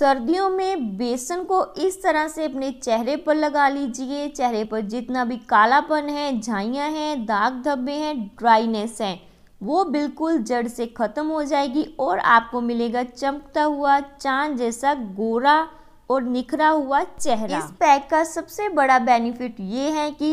सर्दियों में बेसन को इस तरह से अपने चेहरे पर लगा लीजिए चेहरे पर जितना भी कालापन है झाइयाँ हैं दाग धब्बे हैं ड्राइनेस हैं वो बिल्कुल जड़ से ख़त्म हो जाएगी और आपको मिलेगा चमकता हुआ चांद जैसा गोरा और निखरा हुआ चेहरा इस पैक का सबसे बड़ा बेनिफिट ये है कि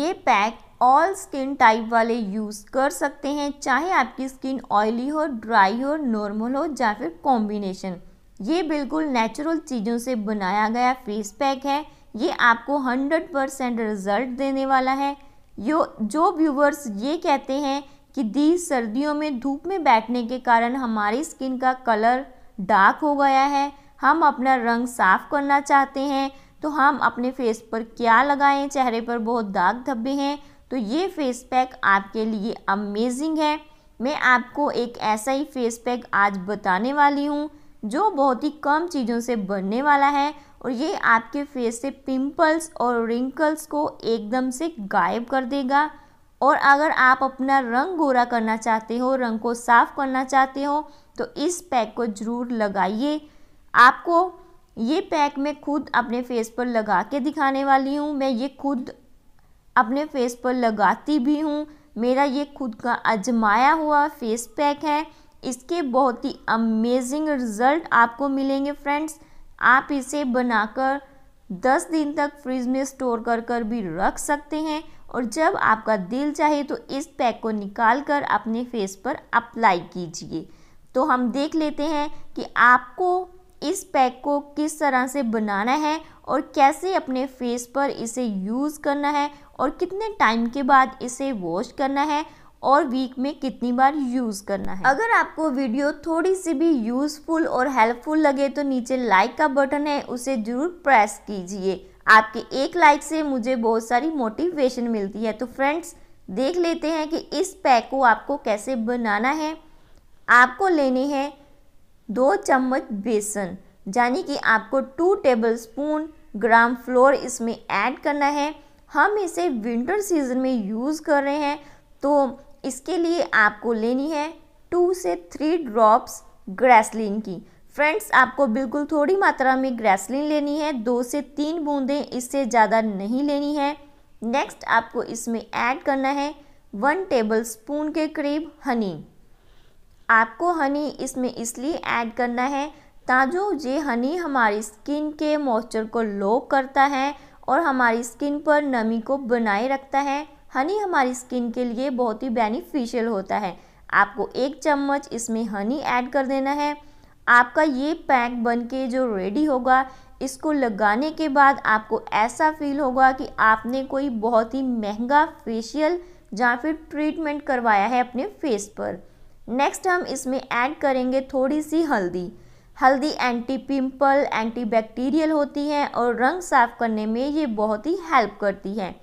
ये पैक ऑल स्किन टाइप वाले यूज़ कर सकते हैं चाहे आपकी स्किन ऑयली हो ड्राई हो नॉर्मल हो या फिर कॉम्बिनेशन ये बिल्कुल नेचुरल चीज़ों से बनाया गया फेस पैक है ये आपको 100 परसेंट रिज़ल्ट देने वाला है यो जो व्यूवर्स ये कहते हैं कि दी सर्दियों में धूप में बैठने के कारण हमारी स्किन का कलर डार्क हो गया है हम अपना रंग साफ़ करना चाहते हैं तो हम अपने फेस पर क्या लगाएं चेहरे पर बहुत दाग धब्बे हैं तो ये फेस पैक आपके लिए अमेजिंग है मैं आपको एक ऐसा ही फेस पैक आज बताने वाली हूँ जो बहुत ही कम चीज़ों से बनने वाला है और ये आपके फेस से पिंपल्स और रिंकल्स को एकदम से गायब कर देगा और अगर आप अपना रंग गोरा करना चाहते हो रंग को साफ़ करना चाहते हो तो इस पैक को ज़रूर लगाइए आपको ये पैक मैं खुद अपने फेस पर लगा के दिखाने वाली हूँ मैं ये खुद अपने फेस पर लगाती भी हूँ मेरा ये खुद का अजमाया हुआ फेस पैक है इसके बहुत ही अमेजिंग रिज़ल्ट आपको मिलेंगे फ्रेंड्स आप इसे बनाकर 10 दिन तक फ्रिज में स्टोर कर कर भी रख सकते हैं और जब आपका दिल चाहे तो इस पैक को निकाल कर अपने फेस पर अप्लाई कीजिए तो हम देख लेते हैं कि आपको इस पैक को किस तरह से बनाना है और कैसे अपने फेस पर इसे यूज़ करना है और कितने टाइम के बाद इसे वॉश करना है और वीक में कितनी बार यूज़ करना है अगर आपको वीडियो थोड़ी सी भी यूज़फुल और हेल्पफुल लगे तो नीचे लाइक का बटन है उसे ज़रूर प्रेस कीजिए आपके एक लाइक से मुझे बहुत सारी मोटिवेशन मिलती है तो फ्रेंड्स देख लेते हैं कि इस पैक को आपको कैसे बनाना है आपको लेने हैं दो चम्मच बेसन यानी कि आपको two tablespoon gram flour इसमें ऐड करना है हम इसे विंटर सीजन में यूज़ कर रहे हैं तो इसके लिए आपको लेनी है टू से थ्री ड्रॉप्स ग्रेसलिन की फ्रेंड्स आपको बिल्कुल थोड़ी मात्रा में ग्रेसलिन लेनी है दो से तीन बूंदें इससे ज़्यादा नहीं लेनी है नेक्स्ट आपको इसमें ऐड करना है वन टेबल स्पून के करीब हनी आपको हनी इसमें इसलिए ऐड करना है ताजो ये हनी हमारी स्किन के मॉइस्चर को लो करता है और हमारी स्किन पर नमी को बनाए रखता है हनी हमारी स्किन के लिए बहुत ही बेनिफिशियल होता है आपको एक चम्मच इसमें हनी ऐड कर देना है आपका ये पैक बन के जो रेडी होगा इसको लगाने के बाद आपको ऐसा फील होगा कि आपने कोई बहुत ही महंगा फेशियल या फिर ट्रीटमेंट करवाया है अपने फेस पर नेक्स्ट हम इसमें ऐड करेंगे थोड़ी सी हल्दी हल्दी एंटी पिंपल एंटी बैक्टीरियल होती है और रंग साफ करने में ये बहुत ही हेल्प करती है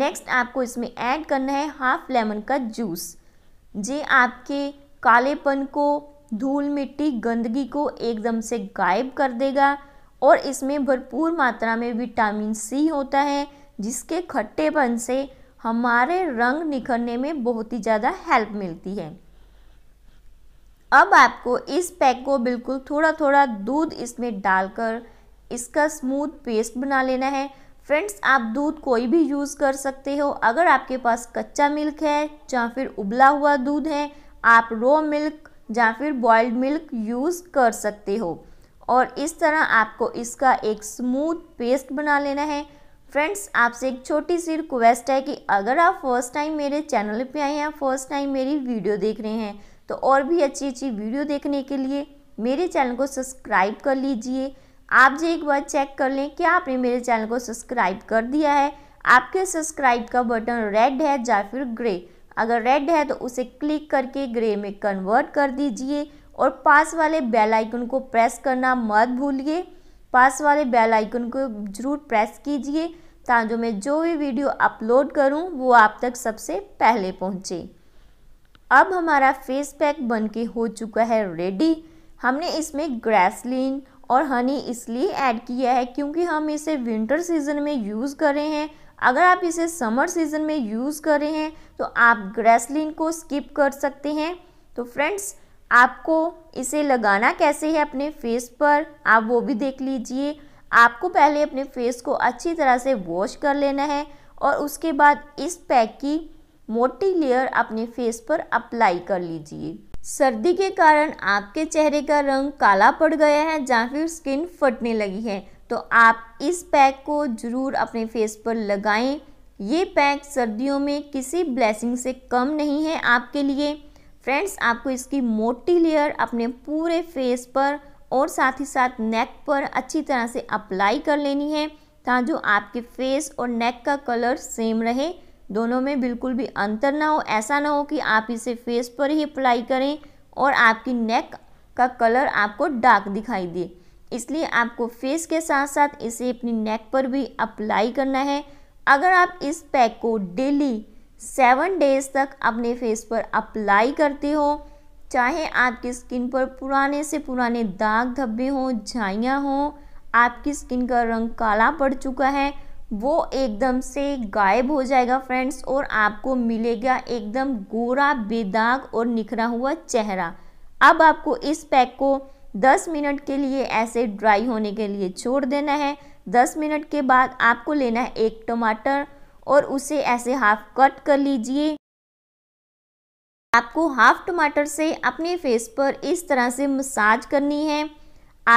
नेक्स्ट आपको इसमें ऐड करना है हाफ लेमन का जूस जे आपके कालेपन को धूल मिट्टी गंदगी को एकदम से गायब कर देगा और इसमें भरपूर मात्रा में विटामिन सी होता है जिसके खट्टेपन से हमारे रंग निखरने में बहुत ही ज़्यादा हेल्प मिलती है अब आपको इस पैक को बिल्कुल थोड़ा थोड़ा दूध इसमें डालकर इसका स्मूथ पेस्ट बना लेना है फ्रेंड्स आप दूध कोई भी यूज़ कर सकते हो अगर आपके पास कच्चा मिल्क है या फिर उबला हुआ दूध है आप रो मिल्क या फिर बॉयल्ड मिल्क यूज़ कर सकते हो और इस तरह आपको इसका एक स्मूथ पेस्ट बना लेना है फ्रेंड्स आपसे एक छोटी सी रिक्वेस्ट है कि अगर आप फर्स्ट टाइम मेरे चैनल पे आए हैं फर्स्ट टाइम मेरी वीडियो देख रहे हैं तो और भी अच्छी अच्छी वीडियो देखने के लिए मेरे चैनल को सब्सक्राइब कर लीजिए आप जो एक बार चेक कर लें कि आपने मेरे चैनल को सब्सक्राइब कर दिया है आपके सब्सक्राइब का बटन रेड है या फिर ग्रे अगर रेड है तो उसे क्लिक करके ग्रे में कन्वर्ट कर दीजिए और पास वाले बेल आइकन को प्रेस करना मत भूलिए पास वाले बेल आइकन को जरूर प्रेस कीजिए ताकि जो मैं जो भी वीडियो अपलोड करूं वो आप तक सबसे पहले पहुंचे अब हमारा फेस पैक बनके हो चुका है रेडी हमने इसमें ग्रेसलिन और हनी इसलिए ऐड किया है क्योंकि हम इसे विंटर सीज़न में यूज़ कर रहे हैं अगर आप इसे समर सीज़न में यूज़ कर रहे हैं तो आप ग्रेसलिन को स्किप कर सकते हैं तो फ्रेंड्स आपको इसे लगाना कैसे है अपने फेस पर आप वो भी देख लीजिए आपको पहले अपने फेस को अच्छी तरह से वॉश कर लेना है और उसके बाद इस पैक की मोटी लेयर अपने फेस पर अप्लाई कर लीजिए सर्दी के कारण आपके चेहरे का रंग काला पड़ गया है या फिर स्किन फटने लगी है तो आप इस पैक को ज़रूर अपने फेस पर लगाएं ये पैक सर्दियों में किसी ब्लेसिंग से कम नहीं है आपके लिए फ्रेंड्स आपको इसकी मोटी लेयर अपने पूरे फेस पर और साथ ही साथ नेक पर अच्छी तरह से अप्लाई कर लेनी है ताकि आपके फेस और नेक का कलर सेम रहे दोनों में बिल्कुल भी अंतर ना हो ऐसा ना हो कि आप इसे फेस पर ही अप्लाई करें और आपकी नेक का कलर आपको डार्क दिखाई दे इसलिए आपको फेस के साथ साथ इसे अपनी नेक पर भी अप्लाई करना है अगर आप इस पैक को डेली सेवन डेज तक अपने फेस पर अप्लाई करते हो चाहे आपकी स्किन पर पुराने से पुराने दाग धब्बे हों झाइयाँ हों आपकी स्किन का रंग काला पड़ चुका है वो एकदम से गायब हो जाएगा फ्रेंड्स और आपको मिलेगा एकदम गोरा बेदाग और निखरा हुआ चेहरा अब आपको इस पैक को 10 मिनट के लिए ऐसे ड्राई होने के लिए छोड़ देना है 10 मिनट के बाद आपको लेना है एक टमाटर और उसे ऐसे हाफ कट कर लीजिए आपको हाफ टमाटर से अपने फेस पर इस तरह से मसाज करनी है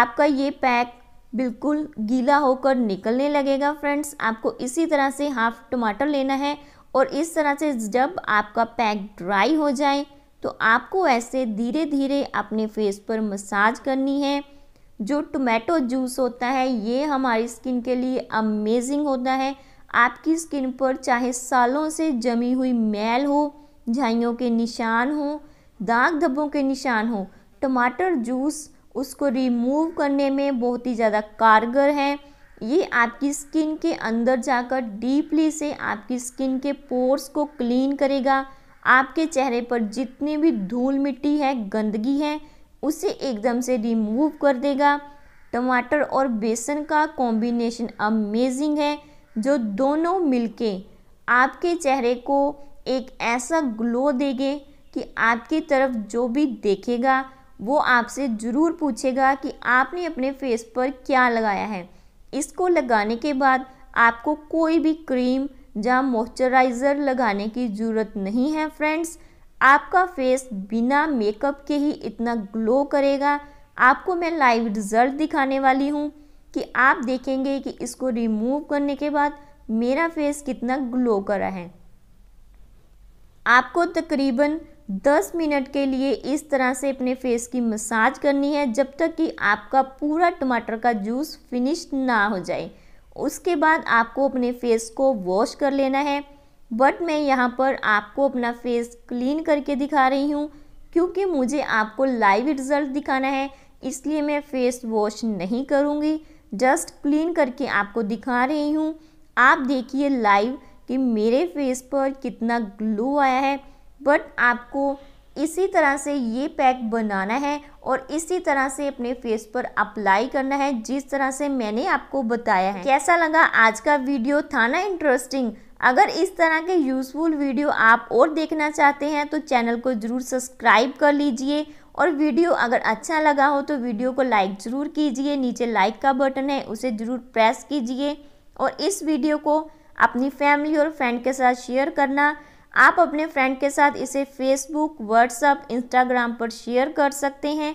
आपका ये पैक बिल्कुल गीला होकर निकलने लगेगा फ्रेंड्स आपको इसी तरह से हाफ टमाटर लेना है और इस तरह से जब आपका पैक ड्राई हो जाए तो आपको ऐसे धीरे धीरे अपने फेस पर मसाज करनी है जो टोमेटो जूस होता है ये हमारी स्किन के लिए अमेजिंग होता है आपकी स्किन पर चाहे सालों से जमी हुई मैल हो झाइयों के निशान हो दाग धब्बों के निशान हो टमाटर जूस उसको रिमूव करने में बहुत ही ज़्यादा कारगर है ये आपकी स्किन के अंदर जाकर डीपली से आपकी स्किन के पोर्स को क्लीन करेगा आपके चेहरे पर जितनी भी धूल मिट्टी है गंदगी है उसे एकदम से रिमूव कर देगा टमाटर और बेसन का कॉम्बिनेशन अमेजिंग है जो दोनों मिलके आपके चेहरे को एक ऐसा ग्लो देंगे कि आपकी तरफ जो भी देखेगा वो आपसे ज़रूर पूछेगा कि आपने अपने फेस पर क्या लगाया है इसको लगाने के बाद आपको कोई भी क्रीम या मॉइस्चराइज़र लगाने की ज़रूरत नहीं है फ्रेंड्स आपका फेस बिना मेकअप के ही इतना ग्लो करेगा आपको मैं लाइव रिज़ल्ट दिखाने वाली हूँ कि आप देखेंगे कि इसको रिमूव करने के बाद मेरा फेस कितना ग्लो करा है आपको तकरीबन 10 मिनट के लिए इस तरह से अपने फेस की मसाज करनी है जब तक कि आपका पूरा टमाटर का जूस फिनिश ना हो जाए उसके बाद आपको अपने फेस को वॉश कर लेना है बट मैं यहाँ पर आपको अपना फेस क्लीन करके दिखा रही हूँ क्योंकि मुझे आपको लाइव रिज़ल्ट दिखाना है इसलिए मैं फेस वॉश नहीं करूँगी जस्ट क्लीन करके आपको दिखा रही हूँ आप देखिए लाइव कि मेरे फेस पर कितना ग्लो आया है बट आपको इसी तरह से ये पैक बनाना है और इसी तरह से अपने फेस पर अप्लाई करना है जिस तरह से मैंने आपको बताया है कैसा लगा आज का वीडियो था ना इंटरेस्टिंग अगर इस तरह के यूज़फुल वीडियो आप और देखना चाहते हैं तो चैनल को ज़रूर सब्सक्राइब कर लीजिए और वीडियो अगर अच्छा लगा हो तो वीडियो को लाइक ज़रूर कीजिए नीचे लाइक का बटन है उसे ज़रूर प्रेस कीजिए और इस वीडियो को अपनी फैमिली और फ्रेंड के साथ शेयर करना आप अपने फ्रेंड के साथ इसे फेसबुक व्हाट्सअप इंस्टाग्राम पर शेयर कर सकते हैं